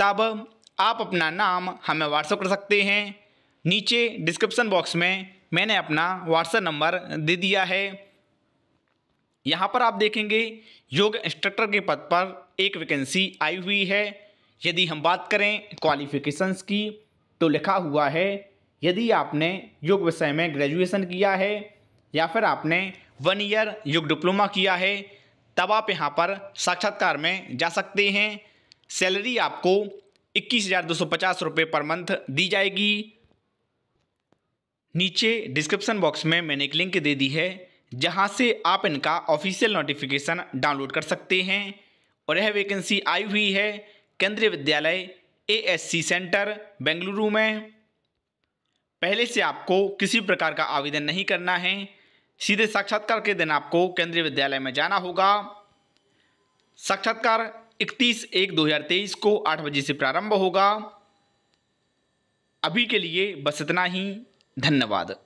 तब आप अपना नाम हमें व्हाट्सअप कर सकते हैं नीचे डिस्क्रिप्सन बॉक्स में मैंने अपना व्हाट्सअप नंबर दे दिया है यहाँ पर आप देखेंगे योग इंस्ट्रक्टर के पद पर एक वैकेंसी आई हुई है यदि हम बात करें क्वालिफिकेशंस की तो लिखा हुआ है यदि आपने योग विषय में ग्रेजुएशन किया है या फिर आपने वन ईयर योग डिप्लोमा किया है तब आप यहाँ पर साक्षात्कार में जा सकते हैं सैलरी आपको इक्कीस हज़ार दो सौ पचास रुपये पर मंथ दी जाएगी नीचे डिस्क्रिप्सन बॉक्स में मैंने एक लिंक दे दी है जहां से आप इनका ऑफिशियल नोटिफिकेशन डाउनलोड कर सकते हैं और यह वैकेंसी आई हुई है केंद्रीय विद्यालय एएससी सेंटर बेंगलुरु में पहले से आपको किसी प्रकार का आवेदन नहीं करना है सीधे साक्षात्कार के दिन आपको केंद्रीय विद्यालय में जाना होगा साक्षात्कार इकतीस एक दो हजार तेईस को आठ बजे से प्रारंभ होगा अभी के लिए बस इतना ही धन्यवाद